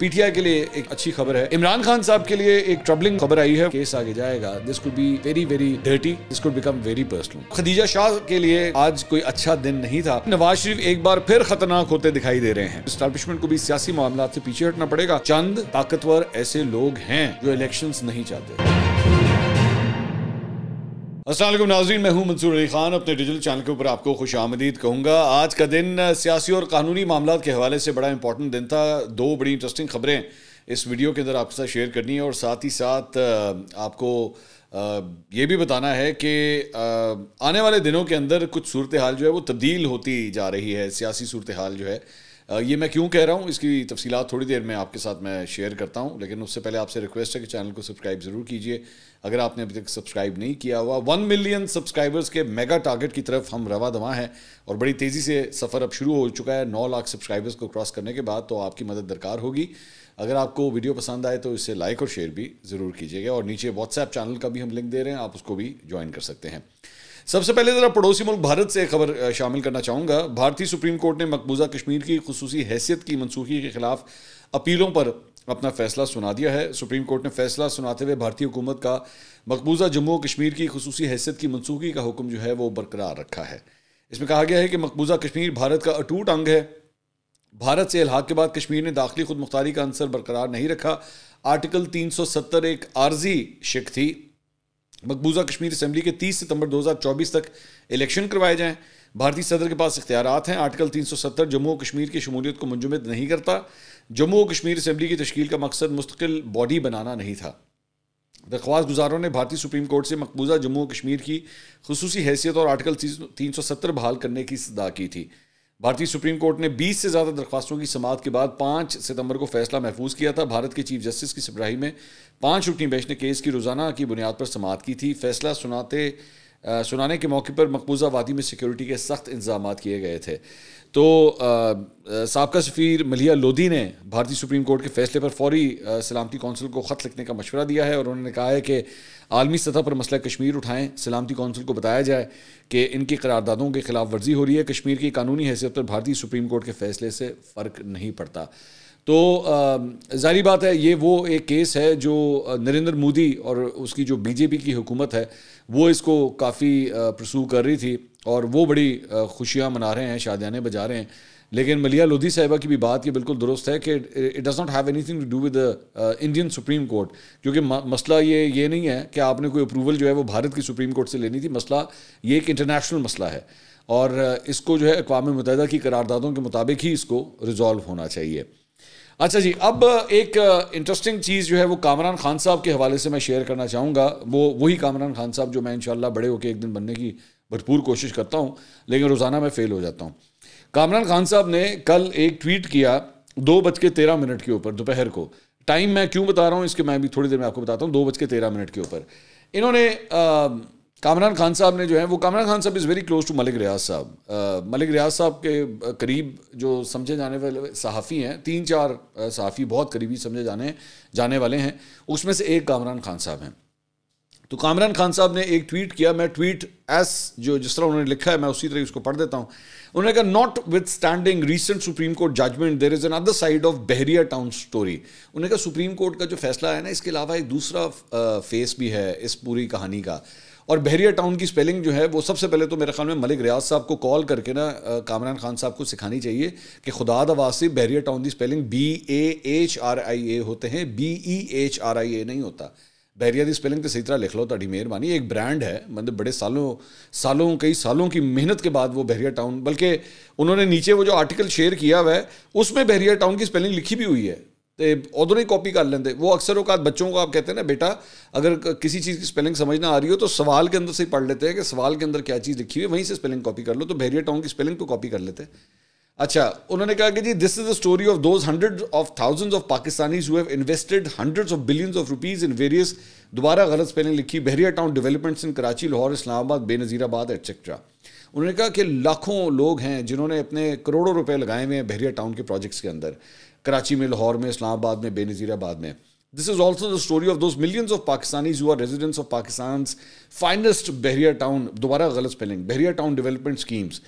PTI के लिए एक अच्छी खबर है इमरान खान साहब के लिए एक ट्रबलिंग खबर आई है केस आगे जाएगा this could be very very dirty this could become very personal Khadija Shah के लिए आज कोई अच्छा दिन नहीं था नवाज शरीफ एक बार फिर खतरनाक होते दिखाई दे रहे हैं स्टैब्लिशमेंट को भी सियासी मामला से पीछे हटना पड़ेगा चंद ताकतवर ऐसे लोग हैं जो इलेक्शन नहीं चाहते असल नाजीन मैं हूँ मंसूर अली खान अपने डिजिटल चैनल के ऊपर आपको खुश आमदीद कहूँगा आज का दिन सियासी और कानूनी मामला के हवाले से बड़ा इंपॉर्टेंट दिन था दो बड़ी इंटरेस्टिंग खबरें इस वीडियो के अंदर आपके साथ शेयर करनी है और साथ ही साथ आपको ये भी बताना है कि आने वाले दिनों के अंदर कुछ सूरत हाल जो है वो तब्दील होती जा रही है सियासी सूरत हाल जो है ये मैं क्यों कह रहा हूँ इसकी तफसीत थोड़ी देर में आपके साथ मैं शेयर करता हूँ लेकिन उससे पहले आपसे रिक्वेस्ट है कि चैनल को सब्सक्राइब ज़रूर कीजिए अगर आपने अभी तक सब्सक्राइब नहीं किया हुआ वन मिलियन सब्सक्राइबर्स के मेगा टारगेट की तरफ हम रवा दवा हैं और बड़ी तेज़ी से सफ़र अब शुरू हो चुका है नौ लाख सब्सक्राइबर्स को क्रॉस करने के बाद तो आपकी मदद दरकार होगी अगर आपको वीडियो पसंद आए तो इसे लाइक और शेयर भी ज़रूर कीजिएगा और नीचे व्हाट्सएप चैनल का भी हम लिंक दे रहे हैं आप उसको भी ज्वाइन कर सकते हैं सबसे पहले ज़रा पड़ोसी मुल्क भारत से खबर शामिल करना चाहूंगा भारतीय सुप्रीम कोर्ट ने मकबूजा कश्मीर की खसूसी हैसियत की मनसूखी के खिलाफ अपीलों पर अपना फैसला सुना दिया है सुप्रीम कोर्ट ने फैसला सुनाते हुए भारतीय हुकूमत का मकबूजा जम्मू कश्मीर की खसूसी हैसियत की मनसूखी का हुक्म जो है वो बरकरार रखा है इसमें कहा गया है कि मकबूजा कश्मीर भारत का अटूट अंग है भारत से अलहाक के बाद कश्मीर ने दाखिली खुद मुख्तारी का अंसर बरकरार नहीं रखा आर्टिकल 370 एक आर्जी शिक थी मकबूजा कश्मीर असम्बली के 30 सितंबर 2024 तक इलेक्शन करवाए जाएं भारतीय सदर के पास इख्तियार हैं आर्टिकल 370 जम्मू और कश्मीर की शमूलियत को मंजुमद नहीं करता जम्मू और कश्मीर असम्बली की तश्ील का मकसद मुस्तकिल बॉडी बनाना नहीं था दरख्वास्त गुजारों ने भारतीय सुप्रीम कोर्ट से मकबूजा जम्मू और कश्मीर की खसूसी हैसियत और आर्टिकल तीन सौ सत्तर बहाल करने की सदा की थी भारतीय सुप्रीम कोर्ट ने 20 से ज़्यादा दरख्वास्तों की समात के बाद 5 सितंबर को फैसला महफूज किया था भारत के चीफ जस्टिस की सिपराही में पांच रुकनी बेंच ने केस की रोज़ाना की बुनियाद पर समात की थी फैसला सुनाते सुनाने के मौके पर मकबूजा वादी में सिक्योरिटी के सख्त इंतजाम किए गए थे तो सबका सफ़ीर मलिया लोधी ने भारतीय सुप्रीम कोर्ट के फैसले पर फौरी आ, सलामती कौंसिल को ख़त लिखने का मशवरा दिया है और उन्होंने कहा है कि आलमी सतह पर मसला कश्मीर उठाएं सलामती कौंसिल को बताया जाए कि इनकी करारदादों के खिलाफ वर्जी हो रही है कश्मीर की कानूनी हैसियत पर भारतीय सुप्रीम कोर्ट के फैसले से फ़र्क नहीं पड़ता तो जारी बात है ये वो एक केस है जो नरेंद्र मोदी और उसकी जो बीजेपी की हुकूमत है वो इसको काफ़ी प्रसू कर रही थी और वो बड़ी खुशियाँ मना रहे हैं शादियाने बजा रहे हैं लेकिन मलिया लोधी साहिबा की भी बात ये बिल्कुल दुरुस्त है कि it does not have anything to do with Indian supreme court क्योंकि मसला ये ये नहीं है कि आपने कोई अप्रूवल जो है वो भारत की सुप्रीम कोर्ट से लेनी थी मसला ये एक इंटरनेशनल मसला है और इसको जो है अकवा मुतहदा की करारदादों के मुताबिक ही इसको रिजॉल्व होना चाहिए अच्छा जी अब एक इंटरेस्टिंग uh, चीज़ जो है वो कामरान खान साहब के हवाले से मैं शेयर करना चाहूँगा वो वही कामरान खान साहब जो मैं इन बड़े होकर एक दिन बनने की भरपूर कोशिश करता हूँ लेकिन रोज़ाना मैं फ़ेल हो जाता हूँ कामरान खान साहब ने कल एक ट्वीट किया दो बज के तेरह मिनट के ऊपर दोपहर को टाइम मैं क्यों बता रहा हूँ इसके मैं भी थोड़ी देर में आपको बताता हूँ दो बज के तेरह मिनट के ऊपर इन्होंने uh, कामरान खान साहब ने जो है वो Kamran Khan Sahab is very close to Malik Riaz Sahab Malik Riaz साहब के करीब जो समझे जाने वाले सहाफ़ी हैं तीन चार सहाफ़ी बहुत करीबी समझे जाने जाने वाले हैं उसमें से एक कामरान खान साहब हैं तो कामरान खान साहब ने एक ट्वीट किया मैं ट्वीट एस जो जिस तरह उन्होंने लिखा है मैं उसी तरह उसको पढ़ देता हूँ उन्होंने कहा notwithstanding recent supreme court judgment there is another side of Bahria Town story उन्होंने कहा सुप्रीम कोर्ट का जो फैसला है ना इसके अलावा एक दूसरा फेस भी है इस पूरी कहानी का और बहरिया टाउन की स्पेलिंग जो है वो सबसे पहले तो मेरे ख्याल में मलिक रियाज साहब को कॉल करके ना कामरान खान साहब को सिखानी चाहिए कि खुदा दवासी बहरिया टाउन की spelling B A H R I A होते हैं B E H R I A नहीं होता बहरिया की स्पेलिंग तो सही तरह लिख लो ताकि मेहरबानी एक ब्रांड है मतलब बड़े सालों सालों कई सालों की मेहनत के बाद वो बहरिया टाउन बल्कि उन्होंने नीचे वो जो आर्टिकल शेयर किया हुआ है उसमें बहरिया टाउन की स्पेलिंग लिखी भी हुई है तो उधरों ही कॉपी कर लेंगे वो अक्सर औकात बच्चों को आप कहते हैं ना बेटा अगर किसी चीज़ की स्पेलिंग समझ ना आ रही हो तो सवाल के अंदर से ही पढ़ लेते हैं कि सवाल के अंदर क्या चीज़ लिखी हुई है वहीं से स्पेलिंग कॉपी कर लो तो बहरिया टाउन की स्पेलिंग तो कॉपी कर लेते हैं अच्छा उन्होंने कहा कि जी this is the story of those hundred of thousands of Pakistanis have invested hundreds of billions of rupees in various दोबारा गलत स्पेलिंग लिखी Bahria Town developments in Karachi Lahore Islamabad Benazirabad etcetera उन्होंने कहा कि लाखों लोग हैं जिन्होंने अपने करोड़ों रुपए लगाए हुए हैं बहरिया टाउन के प्रोजेक्ट्स के अंदर कराची में लाहौर में इस्लामाबाद में बेनजीराबाद में this is also the story of those millions of Pakistanis who are residents of Pakistan finest Bahria Town दोबारा गलत spelling Bahria Town development schemes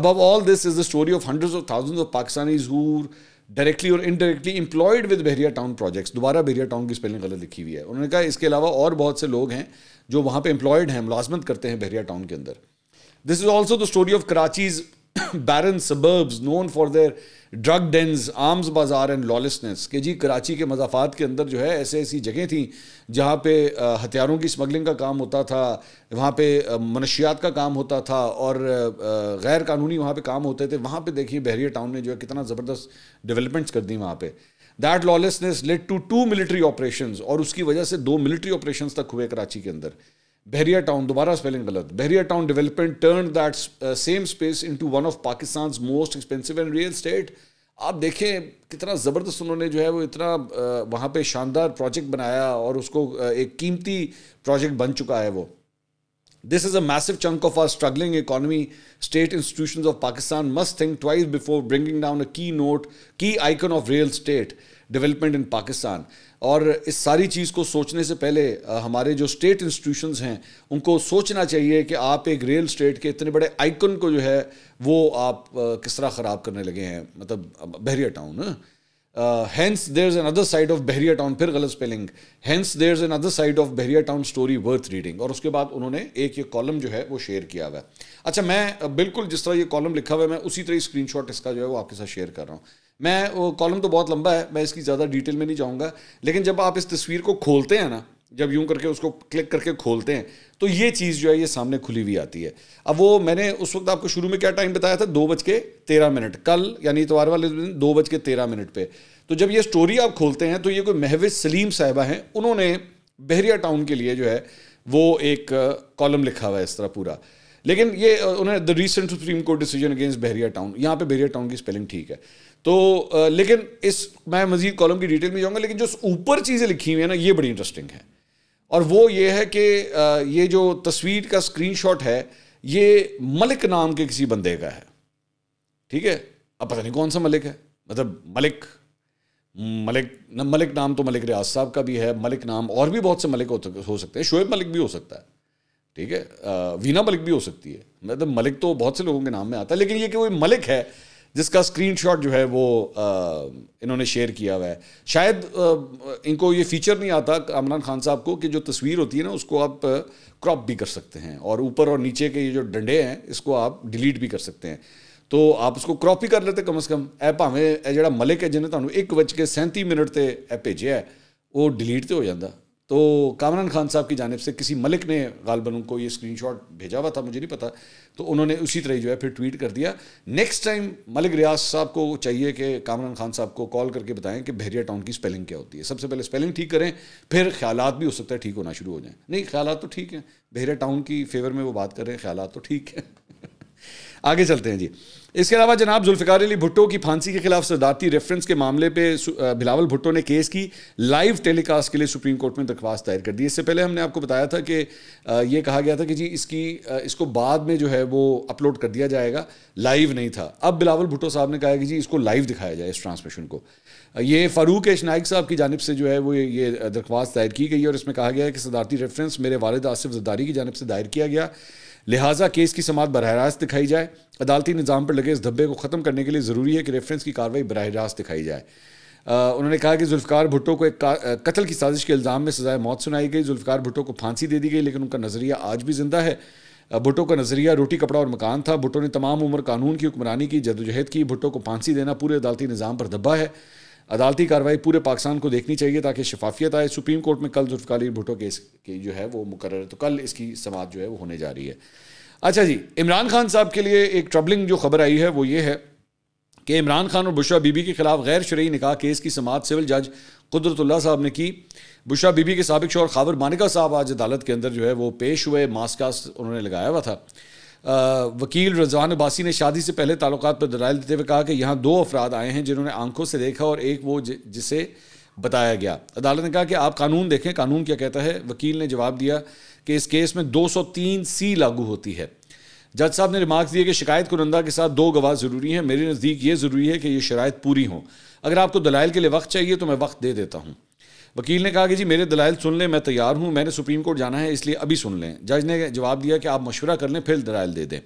above all this is the story of hundreds of thousand of Pakistanis who directly और indirectly employed with Bahria Town projects दोबारा Bahria Town की spelling गलत लिखी हुई है उन्होंने कहा इसके अलावा और बहुत से लोग हैं जो वहाँ पर इंप्लॉयड हैं मुलाजमत करते हैं बहरिया टाउन के अंदर this is also the story of Karachi's barren suburbs known for their drug dens arms bazaar and lawlessness के जी कराची के मजाफात के अंदर जो है ऐसे ऐसी जगह थी जहाँ पे हथियारों की स्मगलिंग का काम होता था वहाँ पे मनशियात का काम होता था और गैर कानूनी वहाँ पे काम होते थे वहाँ पे देखिए बहरिया टाउन ने जो है कितना ज़बरदस्त डेवलपमेंट्स कर दी वहाँ पे that lawlessness led to to military operation और उसकी वजह से दो मिलिट्री ऑपरेशन तक हुए कराची के अंदर बहरिया टाउन दोबारा स्पेलिंग गलत Bahria Town development turn that same space into one of Pakistan most expensive and real estate आप देखें कितना ज़बरदस्त उन्होंने जो है वो इतना uh, वहाँ पे शानदार प्रोजेक्ट बनाया और उसको uh, एक कीमती प्रोजेक्ट बन चुका है वो this is a massive chunk of our struggling economy state institution of Pakistan must think twice before bringing down a keynote key icon of real estate development in Pakistan और इस सारी चीज़ को सोचने से पहले हमारे जो स्टेट इंस्टीट्यूशंस हैं उनको सोचना चाहिए कि आप एक रियल स्टेट के इतने बड़े आइकन को जो है वो आप किस तरह ख़राब करने लगे हैं मतलब Bahria Town hence there is another side of Bahria Town फिर गलत spelling hence there is another side of Bahria Town story worth reading और उसके बाद उन्होंने एक ये कॉलम जो है वो शेयर किया हुआ है अच्छा मैं बिल्कुल जिस तरह ये कॉलम लिखा हुआ है मैं उसी तरह स्क्रीन शॉट इसका जो है वो आपके साथ शेयर कर रहा हूँ मैं कॉलम तो बहुत लंबा है मैं इसकी ज़्यादा डिटेल में नहीं जाऊँगा लेकिन जब आप इस तस्वीर को खोलते हैं ना जब यूं करके उसको क्लिक करके खोलते हैं तो ये चीज़ जो है ये सामने खुली हुई आती है अब वो मैंने उस वक्त आपको शुरू में क्या टाइम बताया था दो बज के तेरह मिनट कल यानी इतवार वाले दिन दो बज के तेरह मिनट पे तो जब ये स्टोरी आप खोलते हैं तो ये कोई महविज सलीम साहिबा हैं उन्होंने बहरिया टाउन के लिए जो है वो एक कॉलम लिखा हुआ है इस तरह पूरा लेकिन ये उन्होंने the recent supreme court decision against Bahria Town यहाँ पे बहरिया टाउन की स्पेलिंग ठीक है तो आ, लेकिन इस मैं मजीद कॉलम की डिटेल में जाऊंगा लेकिन जो ऊपर चीज़ें लिखी हुई हैं ना ये बड़ी इंटरेस्टिंग है और वो ये है कि ये जो तस्वीर का स्क्रीनशॉट है ये मलिक नाम के किसी बंदे का है ठीक है अब पता नहीं कौन सा मलिक है मतलब मलिक मलिक न मलिक नाम तो मलिक रियाज साहब का भी है मलिक नाम और भी बहुत से मलिक हो सकते हैं शोएब मलिक भी हो सकता है ठीक है वीना मलिक भी हो सकती है मतलब मलिक तो बहुत से लोगों के नाम में आता है लेकिन ये कि वो मलिक है जिसका स्क्रीनशॉट जो है वो आ, इन्होंने शेयर किया हुआ है शायद आ, इनको ये फीचर नहीं आता अमरान खान साहब को कि जो तस्वीर होती है ना उसको आप क्रॉप भी कर सकते हैं और ऊपर और नीचे के ये जो डंडे हैं इसको आप डिलीट भी कर सकते हैं तो आप उसको क्रॉप ही कर लेते कम अज़ कम ऐप भावें जो मलिक है जिन्हें तुम एक बज के सैंती मिनट से ਤੇ भेजे है वो डिलीट तो हो जाता तो कामरान खान साहब की जानब से किसी मलिक ने गालबन उनको ये शॉट भेजा हुआ था मुझे नहीं पता तो उन्होंने उसी तरह जो है फिर ट्वीट कर दिया नेक्स्ट टाइम मलिक रियाज साहब को चाहिए कि कामरान खान साहब को कॉल करके बताएं कि बहरिया टाउन की स्पेलिंग क्या होती है सबसे पहले स्पेलिंग ठीक करें फिर ख्याल भी हो सकता है ठीक होना शुरू हो जाए नहीं ख्याल तो ठीक हैं बहरिया टाउन की फेवर में वो बात कर रहे हैं ख्याल तो ठीक है आगे चलते हैं जी इसके अलावा जनाब जुल्फ़िकार अली भुट्टो की फांसी के खिलाफ सदारती रेफरेंस के मामले पे बिलावल भुट्टो ने केस की लाइव टेलीकास्ट के लिए सुप्रीम कोर्ट में दरख्वास्त दायर कर दी इससे पहले हमने आपको बताया था कि ये कहा गया था कि जी इसकी इसको बाद में जो है वो अपलोड कर दिया जाएगा लाइव नहीं था अब बिलावल भुट्टो साहब ने कहा कि जी इसको लाइव दिखाया जाए इस ट्रांसमिशन को ये फ़ारूक एश नाइक साहब की जानब से जो है वो ये दरख्वास्त दायर की गई और इसमें कहा गया है कि सदारती रेफरेंस मेरे वालद आसिफ जद्दारी की जानब से दायर किया गया लिहाजा केस की समात बरह रास्त दिखाई जाए अदालती निज़ाम पर लगे इस धब्बे को ख़त्म करने के लिए ज़रूरी है कि रेफरेंस की कार्रवाई बरह रास्त दिखाई जाए आ, उन्होंने कहा कि जुल्फ़ार भुट्टो को एक कत्ल की साजिश के इल्ज़ाम में सजाए मौत सुनाई गई जुल्फ़ार भुट्टो को फांसी दे दी गई लेकिन उनका नज़रिया आज भी ज़िंदा है भुट्टो का नज़रिया रोटी कपड़ा और मकान था भुट्टो ने तमाम उम्र कानून की हुक्मरानी की जदोजहद की भुट्टो को फांसी देना पूरे अदालती निज़ाम पर धब्बा है अदालती कार्रवाई पूरे पाकिस्तान को देखनी चाहिए ताकि शफाफियत आए सुप्रीम कोर्ट में कल जुल्फकाली भुटो केस की जो है वो मुकर है तो कल इसकी समाप्त जो है वो होने जा रही है अच्छा जी इमरान खान साहब के लिए एक ट्रबलिंग जो खबर आई है वो ये है कि इमरान खान और बुशा बीबी के खिलाफ गैर शरयी निकाह केस की समात सिविल जज कुदरतुल्ला साहब ने की बुशा बीबी के सबक शोर खाबर मानिका साहब आज अदालत के अंदर जो है वो पेश हुए मास्क उन्होंने लगाया हुआ था वकील रजवान अब्बासी ने शादी से पहले ताल्लुक पर दलाल देते हुए कहा कि यहाँ दो अफराद आए हैं जिन्होंने आंखों से देखा और एक वो जिसे बताया गया अदालत ने कहा कि आप कानून देखें कानून क्या कहता है वकील ने जवाब दिया कि इस केस में 203 सी लागू होती है जज साहब ने रिमार्क दिए कि शिकायत कुनंदा के साथ दो गवाह ज़रूरी हैं मेरे नज़दीक ये ज़रूरी है कि ये शरात पूरी हों अगर आपको दलाइल के लिए वक्त चाहिए तो मैं वक्त दे देता हूँ वकील ने कहा कि जी मेरे दलाइल सुन लें मैं तैयार हूँ मैंने सुप्रीम कोर्ट जाना है इसलिए अभी सुन लें जज ने जवाब दिया कि आप मशवरा कर लें फिर दलाइल दे दें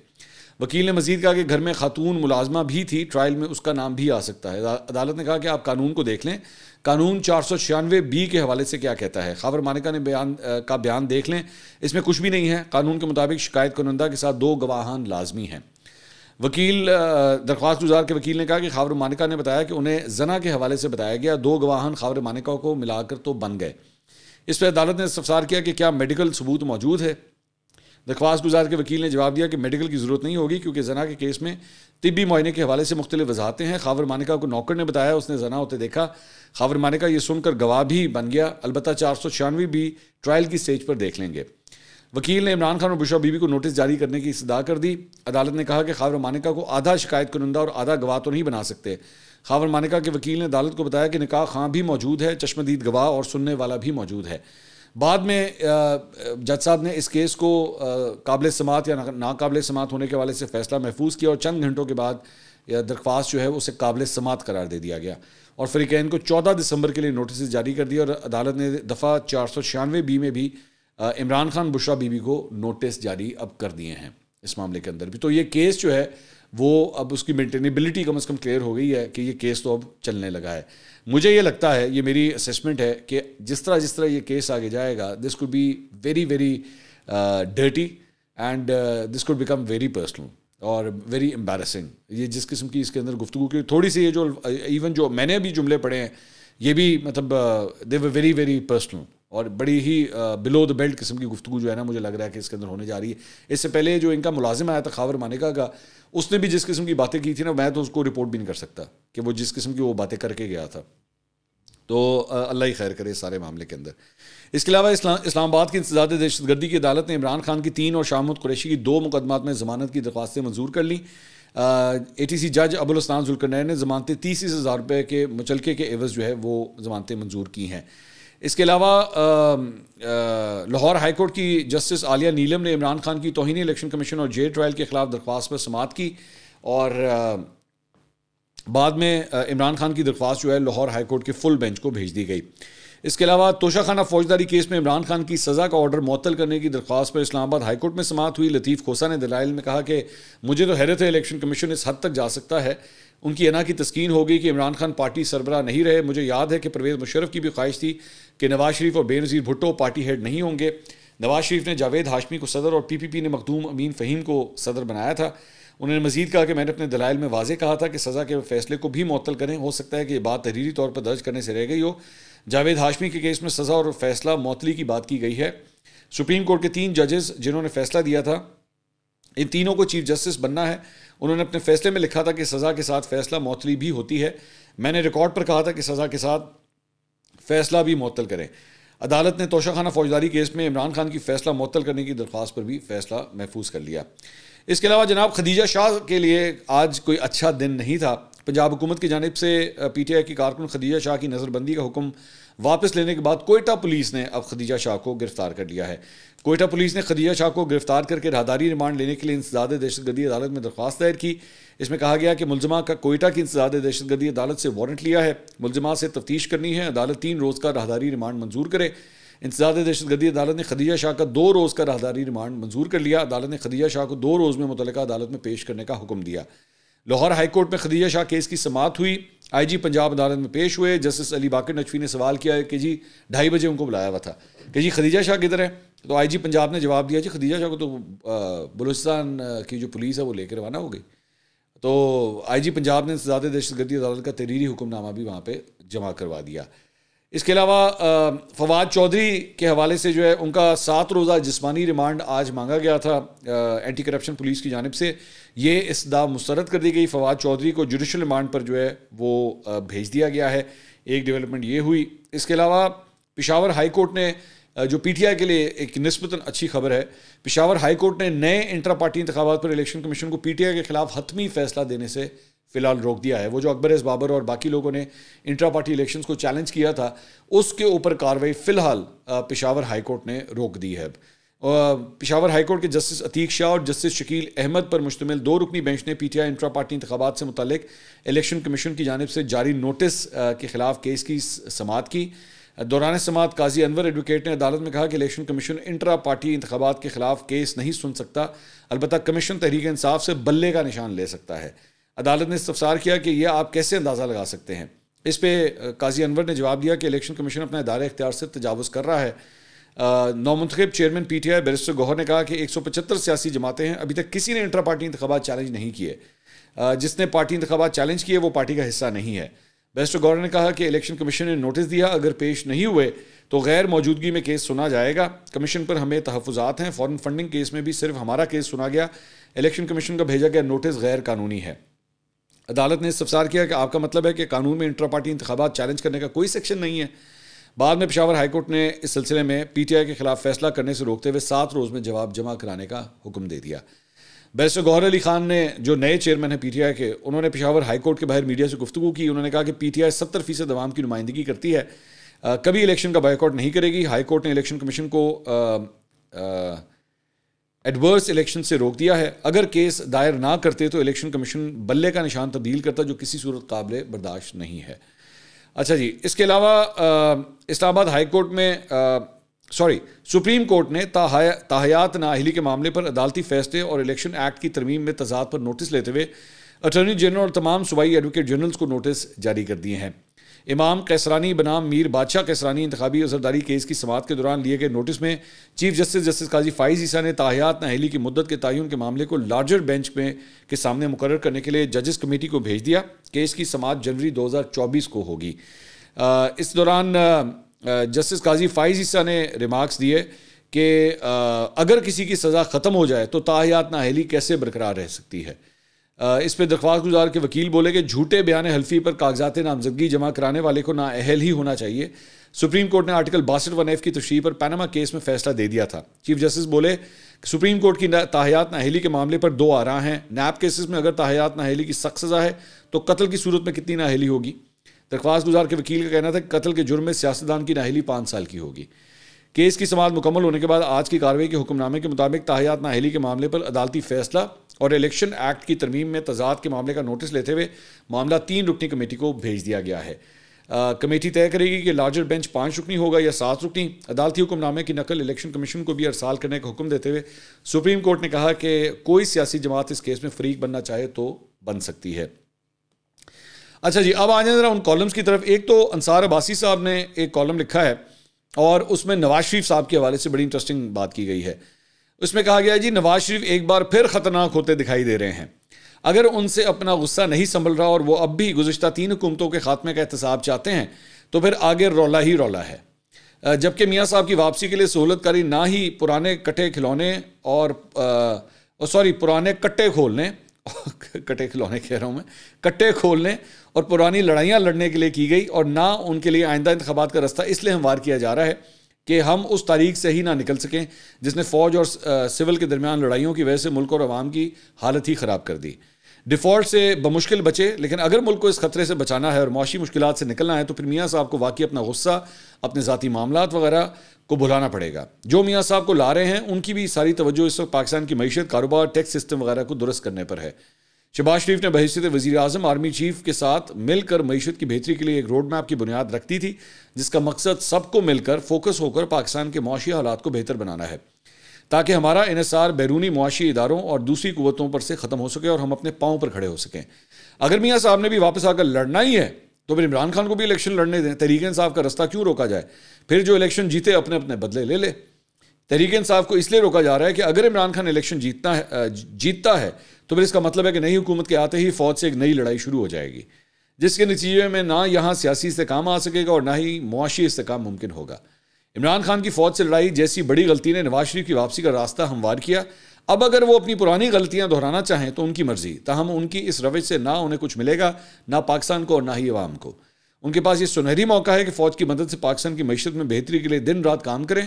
वकील ने मजीद कहा कि घर में खातून मुलाजमा भी थी ट्रायल में उसका नाम भी आ सकता है अदालत ने कहा कि आप कानून को देख लें कानून चार सौ छियानवे बी के हवाले से क्या कहता है खबर मानिका ने बयान का बयान देख लें इसमें कुछ भी नहीं है कानून के मुताबिक शिकायत कुनंदा के साथ दो गवाहान लाजमी हैं वकील दरख्वास्त गुजार के वकील ने कहा कि खावर मानिका ने बताया कि उन्हें जना के हवाले से बताया गया दो गवाहन खावर मानिका को मिलाकर तो बन गए इस पर अदालत ने इस्तफसार किया कि क्या मेडिकल सबूत मौजूद है दरख्वास्त गुजार के वकील ने जवाब दिया कि मेडिकल की ज़रूरत नहीं होगी क्योंकि जना के केस में तिबी मुआने के हवाले से मुख्तलि वजाहतें हैं खावर मानिका को नौकर ने बताया उसने जना होते देखा खावर मानिका ये सुनकर गवाह भी बन गया अलबत्त चार सौ छियानवे भी ट्रायल की स्टेज पर देख लेंगे वकील ने इमरान खान और बुशा बीबी को नोटिस जारी करने की इस्तः कर दी अदालत ने कहा कि खावर मानिका को आधा शिकायत कुनंदा और आधा गवाह तो नहीं बना सकते खावर मानिका के वकील ने अदालत को बताया कि निकाह खां भी मौजूद है चश्मदीद गवाह और सुनने वाला भी मौजूद है बाद में जज साहब ने इस केस को काबिल समात या नाकबिल समात होने के वाले से फैसला महफूज किया और चंद घंटों के बाद दरख्वास्त जो है उसे काबिल समात करार दे दिया गया और फरीकैन को चौदह दिसंबर के लिए नोटिस जारी कर दिया और अदालत ने दफ़ा चार सौ छियानवे बी में भी इमरान खान बुशरा बीबी को नोटिस जारी अब कर दिए हैं इस मामले के अंदर भी तो ये केस जो है वो अब उसकी मेंटेनेबिलिटी कम अज़ कम क्लियर हो गई है कि ये केस तो अब चलने लगा है मुझे ये लगता है ये मेरी असेसमेंट है कि जिस तरह जिस तरह ये केस आगे जाएगा this could be very very dirty and this could become very personal और वेरी एम्बेरसिंग ये जिस किस्म की इसके अंदर गुफ्तु की थोड़ी सी ये जो इवन जो मैंने अभी जुमले पढ़े हैं ये भी मतलब दे वेरी वेरी पर्सनल और बड़ी ही बिलो द बेल्ट किस्म की गुफ्तु जो है ना मुझे लग रहा है कि इसके अंदर होने जा रही है इससे पहले जो इनका मुलाजिम आया था खावर मानिका का उसने भी जिस किस्म की बातें की थी ना मैं तो उसको रिपोर्ट भी नहीं कर सकता कि वो जिस किस्म की वो बातें करके गया था तो अल्लाह ही खैर करे इस सारे मामले के अंदर इसके अलावा इस्ला, इस्लामाबाद की इंतजाद दहशतगर्दी की अदालत ने इमरान खान की तीन और शाहमद कुरैशी की दो मुकदमात में जमानत की दरख्वास्तें मंजूर कर ली ए टी सी जज अबुल हसनान जुलकनैन ने जमानतें तीस हज़ार रुपये के मुचलके के एवज़ जो है वो जमानतें मंजूर की हैं इसके अलावा लाहौर हाईकोर्ट की जस्टिस आलिया नीलम ने इमरान खान की तोहनी इलेक्शन कमीशन और जे ट्रायल के खिलाफ दरख्वास्त पर समात की और बाद में इमरान खान की दरख्वास्त जो है लाहौर हाईकोर्ट के फुल बेंच को भेज दी गई इसके अलावा तोशाखाना फौजदारी केस में इमरान खान की सज़ा का ऑर्डर मअतल करने की दरख्वास्त पर इस्लामाबाद हाईकोर्ट में समात हुई लतीफ़ खोसा ने दलाइल में कहा कि मुझे तो हैरत है इलेक्शन कमीशन इस हद तक जा सकता है उनकी अना की तस्कीन हो गई कि इमरान खान पार्टी सरबरा नहीं रहे मुझे याद है कि परवेज़ मुशरफ की भी ख्वाहिश थी कि नवाज शरीफ और बेनज़ीर भुट्टो पार्टी हेड नहीं होंगे नवाज शरीफ ने जावेद हाशमी को सदर और पी पी पी ने मखदूम अमीन फ़हीम को सदर बनाया था उन्होंने मजीद कहा कि मैंने अपने दलाइल में वाजे कहा था कि सज़ा के फैसले को भी मअतल करें हो सकता है कि ये बात तहरीरी तौर पर दर्ज करने से रह गई हो जावेद हाशमी के केस में सज़ा और फैसला मौतली की बात की गई है सुप्रीम कोर्ट के तीन जजेस जिन्होंने फैसला दिया था इन तीनों को चीफ जस्टिस बनना है उन्होंने अपने फैसले में लिखा था कि सज़ा के साथ फैसला मौतली भी होती है मैंने रिकॉर्ड पर कहा था कि सज़ा के साथ फैसला भी मअतल करें अदालत ने तोशाखाना फौजदारी केस में इमरान खान की फैसला मअतल करने की दरख्वास्त पर भी फैसला महफूज कर लिया इसके अलावा जनाब खदीजा शाह के लिए आज कोई अच्छा दिन नहीं था पंजाब हुकूमत की जानब से पी टी आई की कारकुन खदीजा शाह की नज़रबंदी का हुक्म वापस लेने के बाद कोयटा पुलिस ने अब खदीजा शाह को गिरफ्तार कर लिया है कोयटा पुलिस ने खदीजा शाह को गिरफ्तार करके राहदारी रिमांड लेने के लिए इंसदाद दहशतगर्दी अदालत में दरख्वास्त दायर की इसमें कहा गया कि मुलजमा का कोयटा की इंसदाद दहशतगर्दी अदालत से वारंट लिया है मुलजमा से तफ्तीश करनी है अदालत तीन रोज़ का राहदारी रिमांड मंजूर करे इंसदाद गर्दी अदालत ने खदीजा शाह का दो रोज़ का राहदारी रिमांड मंजूर कर लिया अदालत ने खदीजा शाह को दो रोज़ में मुतल अदालत में पेश करने का हुक्म दिया लाहौर हाईकोर्ट में खदीजा शाह केस की समात हुई आई जी पंजाब अदालत में पेश हुए जस्टिस अली बाकर नचवी ने सवाल किया कि जी ढाई बजे उनको बुलाया हुआ था कि जी खदीजा शाह किधर है तो आई जी पंजाब ने जवाब दिया जी खदीजा शाह को तो बलूचिस्तान की जो पुलिस है वो लेकर रवाना हो गई तो आई जी पंजाब ने इंसदाद दहशतगर्दी अदालत का तहरीरी हुक्मनामा भी वहाँ पर जमा करवा दिया इसके अलावा फवाद चौधरी के हवाले से जो है उनका सात रोज़ा जिसमानी रिमांड आज मांगा गया था एंटी करप्शन पुलिस की जानब से ये इस दाव मुस्रद कर दी गई फवाद चौधरी को जुडिशल रिमांड पर जो है वो भेज दिया गया है एक डेवलपमेंट ये हुई इसके अलावा पिशावर हाई कोर्ट ने जो पी टी आई के लिए एक नस्बता अच्छी खबर है पिशावर हाई कोर्ट ने नए इंटरा पार्टी इंतबात पर इलेक्शन कमीशन को पी टी आई के खिलाफ हतमी फैसला देने से फिलहाल रोक दिया है वो जो अकबर एस बाबर और बाकी लोगों ने इंट्रा पार्टी इलेक्शन को चैलेंज किया था उसके ऊपर कार्रवाई फिलहाल पिशावर हाईकोर्ट ने रोक दी है पिशावर हाईकोर्ट के जस्टिस अतीक शाह और जस्टिस शकील अहमद पर मुश्तमिल दो रुकनी बेंच ने पीटीआई इंट्रा पार्टी इंतबात से मुतल इलेक्शन कमीशन की जानब से जारी नोटिस के खिलाफ केस की समात की दौरान समात काजी अनवर एडवोकेट ने अदालत में कहा कि इलेक्शन कमीशन इंट्रा पार्टी इंतबात के खिलाफ केस नहीं सुन सकता अलबत् कमीशन तहरीक इंसाफ से बल्ले का निशान ले सकता है अदालत ने इस्तफसार किया कि यह आप कैसे अंदाज़ा लगा सकते हैं इस पर काजी अनवर ने जवाब दिया कि इलेक्शन कमीशन अपने इदारे अख्तियार से तजावज़ कर रहा है नौमंतखब chairman P T I barrister Gohar ने कहा कि एक सौ पचहत्तर सियासी जमातें हैं अभी तक किसी ने इंटरा पार्टी इंतबात चैलेंज नहीं किए जिसने पार्टी इंतबात चैलेंज किए वो पार्टी का हिस्सा नहीं है बैरिस्टर गौहर ने कहा कि इलेक्शन कमीशन ने नोटिस दिया अगर पेश नहीं हुए तो गैर मौजूदगी में केस सुना जाएगा कमीशन पर हमें तहफात हैं फॉरन फंडिंग केस में भी सिर्फ हमारा केस सुना गया इलेक्शन कमीशन का भेजा गया नोटिस गैर कानूनी है अदालत ने इस्तफसार किया कि आपका मतलब है कि कानून में इंटर पार्टी इंतबात चैलेंज करने का कोई सेक्शन नहीं है बाद में पेशावर हाईकोर्ट ने इस सिलसिले में पी टी आई के खिलाफ फैसला करने से रोकते हुए सात रोज़ में जवाब जमा कराने का हुक्म दे दिया बैरिस्टर गौहर अली खान ने जो नए चेयरमैन हैं पीटीआई के उन्होंने पेशावर हाईकोर्ट के बाहर मीडिया से गुफ्तु की उन्होंने कहा कि पीटीआई सत्तर फीसद आवाम की नुमाइंदगी करती है आ, कभी इलेक्शन का बाइकआउट नहीं करेगी हाईकोर्ट ने इलेक्शन कमीशन को आ, आ, एडवर्स इलेक्शन से रोक दिया है अगर केस दायर ना करते तो इलेक्शन कमीशन बल्ले का निशान तब्दील करता जो किसी सूरत काबिल बर्दाश्त नहीं है अच्छा जी इसके अलावा इस्लामाबाद हाई कोर्ट में सॉरी सुप्रीम कोर्ट ने ताहया, ताहयात नाहली के मामले पर अदालती फैसले और इलेक्शन एक्ट की तरमीम में तजाद पर नोटिस लेते हुए अटर्नी जनरल और तमाम सूबाई एडवोकेट जनरल्स को नोटिस जारी कर दिए हैं इमाम कैसरानी बनाम मीर बादशाह कैसरानी इंतबी और सरदारी केस की समात के दौरान लिए गए नोटिस में chief justice justice Qazi Faez Isa ने ताहियात नाहली की मदत के तयन के मामले को लार्जर बेंच में के सामने मुकर करने के लिए जजेस कमेटी को भेज दिया केस की समात जनवरी दो हज़ार चौबीस को होगी इस दौरान जस्टिस काजी फाइज ईसा ने रिमार्क्स दिए कि अगर किसी की सज़ा ख़त्म हो जाए तो ताहियात नाहली कैसे बरकरार रह सकती है इस पर दरख्वास्त गुजार के वकील बोले कि झूठे बयान हल्फी पर कागजात नामजदगी जमा कराने वाले को अहल ही होना चाहिए सुप्रीम कोर्ट ने आर्टिकल बासठ वन एफ की तशरी पर पैनामा केस में फैसला दे दिया था चीफ जस्टिस बोले सुप्रीम कोर्ट की ताहयात नाहली के मामले पर दो आ रहा हैं नैब केसेस में अगर ताहयात नाहली की सख्त सज़ा है तो कत्ल की सूरत में कितनी नाहली होगी दरख्वास्त गुजार के वकील का कहना था कि कत्ल के जुर्म में सियासतदान की नाहली पाँच साल की होगी केस की समाज मुकम्मल होने के बाद आज की कार्रवाई के हुक्मनामे के मुताबिक ताहयात नाहली के मामले पर अदालती फैसला और इलेक्शन एक्ट की तरमीम में तजाद के मामले का नोटिस लेते हुए मामला तीन रुकनी कमेटी को भेज दिया गया है आ, कमेटी तय करेगी कि लार्जर बेंच पाँच रुकनी होगा या सात रुकनी अदालती हुक्मनामे की नकल इलेक्शन कमीशन को भी अरसाल करने का हुक्म देते हुए सुप्रीम कोर्ट ने कहा कि कोई सियासी जमात इस केस में फरीक बनना चाहे तो बन सकती है अच्छा जी अब आ जाए जरा उन कॉलम्स की तरफ एक तो अंसार अबासी साहब ने एक कॉलम लिखा है और उसमें नवाज शरीफ साहब के हवाले से बड़ी इंटरेस्टिंग बात की गई है उसमें कहा गया जी नवाज शरीफ एक बार फिर ख़तरनाक होते दिखाई दे रहे हैं अगर उनसे अपना गुस्सा नहीं संभल रहा और वो अब भी गुजशत तीन हुकूमतों के खात्मे का एहतसाब चाहते हैं तो फिर आगे रौला ही रौला है जबकि मियाँ साहब की वापसी के लिए सहूलत करी ना ही पुराने कटे खिलौने और सॉरी पुराने कट्टे खोलने कटे खिलौने कह रहा हूँ मैं कट्टे खोलने और पुरानी लड़ाइयाँ लड़ने के लिए की गई और ना उनके लिए आइंदा इंतबात का रास्ता इसलिए हमवार किया जा रहा है कि हम उस तारीख से ही ना निकल सकें जिसने फ़ौज और सिविल के दरमियान लड़ाइयों की वजह से मुल्क और आवाम की हालत ही ख़राब कर दी डिफ़ॉल्ट से बमुश्किल बचे लेकिन अगर मुल्क को इस खतरे से बचाना है और माशी मुश्किल से निकलना है तो फिर मियाँ साहब को वाकई अपना गुस्सा अपने ज़ाती मामला वगैरह को भुलाना पड़ेगा जो मियाँ साहब को ला रहे हैं उनकी भी सारी तवज्जो इस वक्त पाकिस्तान की मीशत कारोबार टैक्स सिस्टम वगैरह को दुरुस्त करने पर है शहबाज शरीफ ने बहसीत वजी अजम आर्मी चीफ के साथ मिलकर मीशत की बेहतरी के लिए एक रोड मैप की बुनियाद रखती थी जिसका मकसद सबको मिलकर फोकस होकर पाकिस्तान के मुशी हालात को बेहतर बनाना है ताकि हमारा इसार बैरूनी मुआशी इदारों और दूसरी कुतों पर से ख़त्म हो सके और हम अपने पाँव पर खड़े हो सकें अगर मियाँ साहब ने भी वापस आकर लड़ना ही है तो फिर इमरान खान को भी इलेक्शन लड़ने दें तहरीक साहब का रास्ता क्यों रोका जाए फिर जो इलेक्शन जीते अपने अपने बदले ले ले तहरीक साहब को इसलिए रोका जा रहा है कि अगर इमरान खान इलेक्शन जीतना है जीतता है तो फिर इसका मतलब है कि नई हुकूमत के आते ही फौज से एक नई लड़ाई शुरू हो जाएगी जिसके नतीजे में ना यहाँ सियासी इसकाम आ सकेगा और ना ही मुआशी इसकाम मुमकिन होगा इमरान खान की फौज से लड़ाई जैसी बड़ी गलती ने नवाज शरीफ की वापसी का रास्ता हमवार किया अब अगर वो अपनी पुरानी गलतियां दोहराना चाहें तो उनकी मर्जी तहम उनकी इस रवैज से ना उन्हें कुछ मिलेगा ना पाकिस्तान को और ना ही अवाम को उनके पास ये सुनहरी मौका है कि फ़ौज की मदद से पाकिस्तान की मीशत में बेहतरी के लिए दिन रात काम करें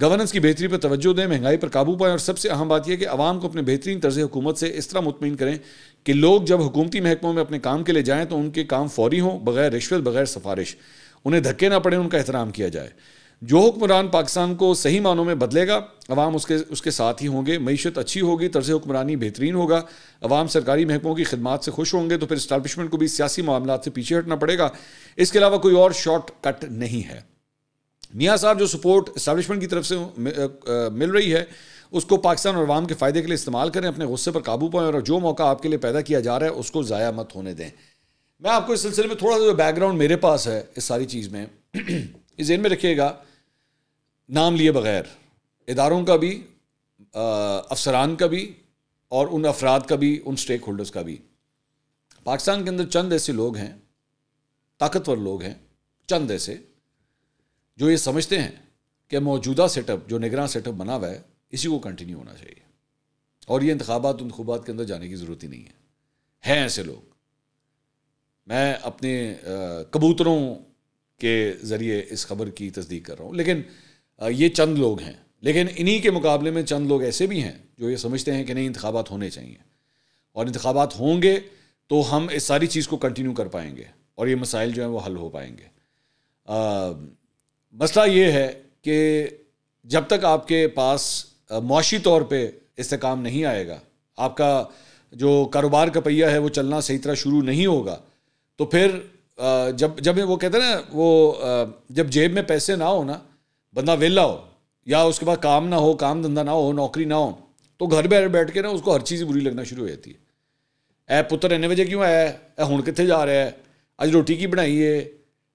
गवर्नेंस की बेहतरी पर तवज्जो दें महंगाई पर काबू पाएं और सबसे अहम बात यह कि आवाम को अपने बेहतरीन तर्ज हुकूमत से इस तरह मुतमिन करें कि लोग जब हुकूमती महकमों में अपने काम के लिए जाएं तो उनके काम फौरी हों बगैर रिश्वत बगैर सिफारिश उन्हें धक्के ना पड़े उनका एहतराम किया जाए जो हुक्मरान पाकिस्तान को सही मानों में बदलेगा अवाम उसके उसके साथ ही होंगे मीशत अच्छी होगी तर्ज हुक्मरानी बेहतरीन होगा अवाम सरकारी महकमों की खदमात से खुश होंगे तो फिर इस्टबलिशमेंट को भी सियासी मामला से पीछे हटना पड़ेगा इसके अलावा कोई और शॉर्ट कट नहीं है मियाँ साहब जो सपोर्ट इस्टेब्लिशमेंट की तरफ से मिल रही है उसको पाकिस्तान और अवाम के फ़ायदे के लिए इस्तेमाल करें अपने गुस्से पर काबू पाएँ और जो मौका आपके लिए पैदा किया जा रहा है उसको ज़ाया मत होने दें मैं आपको इस सिलसिले में थोड़ा सा जो बैकग्राउंड मेरे पास है इस सारी चीज़ में इस जेन में रखिएगा नाम लिए बगैर इदारों का भी अफसरान का भी और उन अफराद का भी उन स्टेक होल्डर्स का भी पाकिस्तान के अंदर चंद ऐसे लोग हैं ताकतवर लोग हैं चंद ऐसे जो ये समझते हैं कि मौजूदा सेटअप जो निगरान सेटअप बना हुआ है इसी को कंटिन्यू होना चाहिए और ये इंतबात उनखबात के अंदर जाने की ज़रूरत ही नहीं है हैं ऐसे लोग मैं अपने कबूतरों के ज़रिए इस खबर की तस्दीक कर रहा हूँ लेकिन ये चंद लोग हैं लेकिन इन्हीं के मुकाबले में चंद लोग ऐसे भी हैं जो ये समझते हैं कि नहीं इंतबात होने चाहिए और इंतबात होंगे तो हम इस सारी चीज़ को कंटिन्यू कर पाएंगे और ये मसाइल जो हैं वो हल हो पाएंगे मसला ये है कि जब तक आपके पास मुशी तौर पर इसकाम काम नहीं आएगा आपका जो कारोबार का पहिया है वो चलना सही तरह शुरू नहीं होगा तो फिर जब जब वो कहते हैं ना वो जब जेब में पैसे ना हो ना बंदा वेला हो या उसके पास काम ना हो काम धंधा ना हो नौकरी ना हो तो घर बैठ बैठ के ना उसको हर चीज़ बुरी लगना शुरू हो जाती है ऐ पुत्र इन्ने बजे क्यों आया है हूँ कितने जा रहा है अज रोटी की बनाई है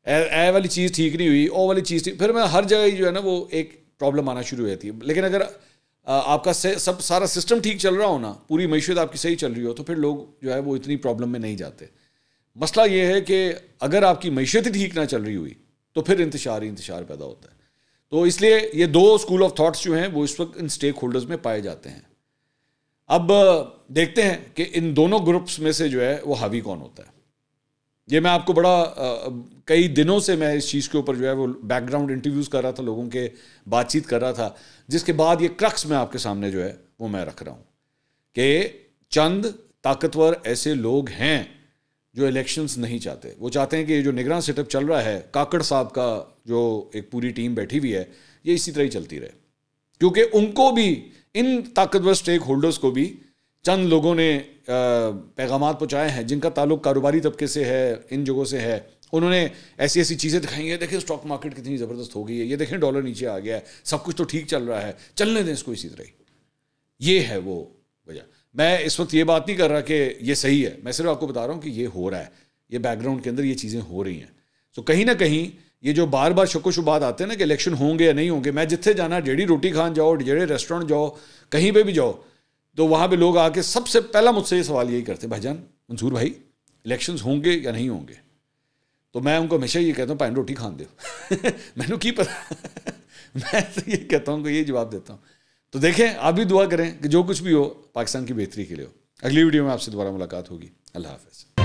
ऐ वाली चीज़ ठीक नहीं हुई ओ वाली चीज़ ठीक फिर मैं हर जगह ही जो है ना वो एक प्रॉब्लम आना शुरू हो जाती है लेकिन अगर आपका सब सारा सिस्टम ठीक चल रहा हो ना पूरी मीशत आपकी सही चल रही हो तो फिर लोग जो है वो इतनी प्रॉब्लम में नहीं जाते मसला ये है कि अगर आपकी मीशत ही ठीक ना चल रही हुई तो फिर इंतशार ही इंतशार पैदा होता है तो इसलिए ये दो स्कूल ऑफ थाट्स जो हैं वो इस वक्त इन स्टेक होल्डर्स में पाए जाते हैं अब देखते हैं कि इन दोनों ग्रुप्स में से जो है वो हावी कौन होता है ये मैं आपको बड़ा आ, कई दिनों से मैं इस चीज़ के ऊपर जो है वो बैकग्राउंड इंटरव्यूज़ कर रहा था लोगों के बातचीत कर रहा था जिसके बाद ये क्रक्स मैं आपके सामने जो है वो मैं रख रहा हूँ कि चंद ताकतवर ऐसे लोग हैं जो इलेक्शंस नहीं चाहते वो चाहते हैं कि ये जो निगरान सेटअप चल रहा है काकड़ साहब का जो एक पूरी टीम बैठी हुई है ये इसी तरह ही चलती रहे क्योंकि उनको भी इन ताकतवर स्टेक होल्डर्स को भी चंद लोगों ने पैगाम पहुँचाए हैं जिनका ताल्लुक कारोबारी तबके से है इन जगहों से है उन्होंने ऐसी ऐसी चीज़ें दिखाई हैं देखें स्टॉक मार्केट कितनी ज़बरदस्त हो गई है ये देखें डॉलर नीचे आ गया है सब कुछ तो ठीक चल रहा है चलने दें इसको इसी तरह ही ये है वो वजह मैं इस वक्त ये बात नहीं कर रहा कि ये सही है मैं सिर्फ आपको बता रहा हूँ कि ये हो रहा है ये बैकग्राउंड के अंदर ये चीज़ें हो रही हैं तो कहीं ना कहीं ये जो बार बार शको शुबात आते हैं ना कि इलेक्शन होंगे या नहीं होंगे मैं जितने जाना जेड़ी रोटी खान जाओ जेड़े रेस्टोरेंट जाओ कहीं पर भी जाओ तो वहाँ पे लोग आके सबसे पहला मुझसे ये सवाल यही करते भाईजान मंसूर भाई इलेक्शन होंगे या नहीं होंगे तो मैं उनको हमेशा ये कहता हूँ पैन रोटी खान दो मैंने की पता मैं तो ये कहता हूँ ये जवाब देता हूँ तो देखें आप भी दुआ करें कि जो कुछ भी हो पाकिस्तान की बेहतरी के लिए हो अगली वीडियो में आपसे दोबारा मुलाकात होगी अल्लाह हाफिज़